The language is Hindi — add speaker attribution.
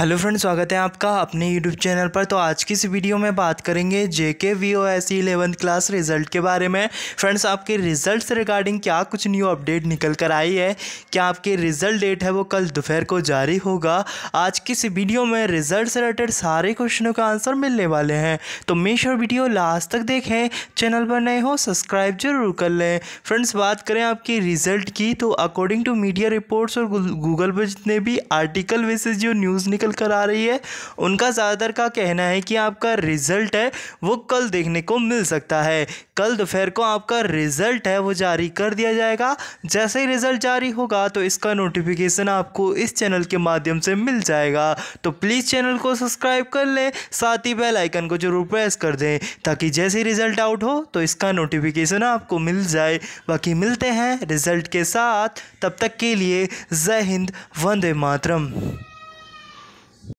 Speaker 1: हेलो फ्रेंड्स स्वागत है आपका अपने यूट्यूब चैनल पर तो आज की इस वीडियो में बात करेंगे J K V O S eleventh class result के बारे में फ्रेंड्स आपके रिजल्ट रिगार्डिंग क्या कुछ न्यू अपडेट निकल कर आई है क्या आपके रिजल्ट डेट है वो कल दोपहर को जारी होगा आज की इस वीडियो में रिजल्ट रिलेटेड सारे क्वेश्चनों का आंसर मिलने वाले हैं तो मेश्योर वीडियो लास्ट तक देखें चैनल पर नए हो सब्सक्राइब जरूर कर लें फ्रेंड्स बात करें आपके रिजल्ट की तो अकॉर्डिंग टू मीडिया रिपोर्ट्स और गूगल पर जितने भी आर्टिकल वैसे जो न्यूज़ निकल निकल कर आ रही है उनका ज़्यादातर का कहना है कि आपका रिज़ल्ट है वो कल देखने को मिल सकता है कल दोपहर को आपका रिज़ल्ट है वो जारी कर दिया जाएगा जैसे ही रिज़ल्ट जारी होगा तो इसका नोटिफिकेशन आपको इस चैनल के माध्यम से मिल जाएगा तो प्लीज़ चैनल को सब्सक्राइब कर लें साथ ही बेल आइकन को जरूर प्रेस कर दें ताकि जैसे रिज़ल्ट आउट हो तो इसका नोटिफिकेशन आपको मिल जाए बाकी मिलते हैं रिज़ल्ट के साथ तब तक के लिए जय हिंद वंदे मातरम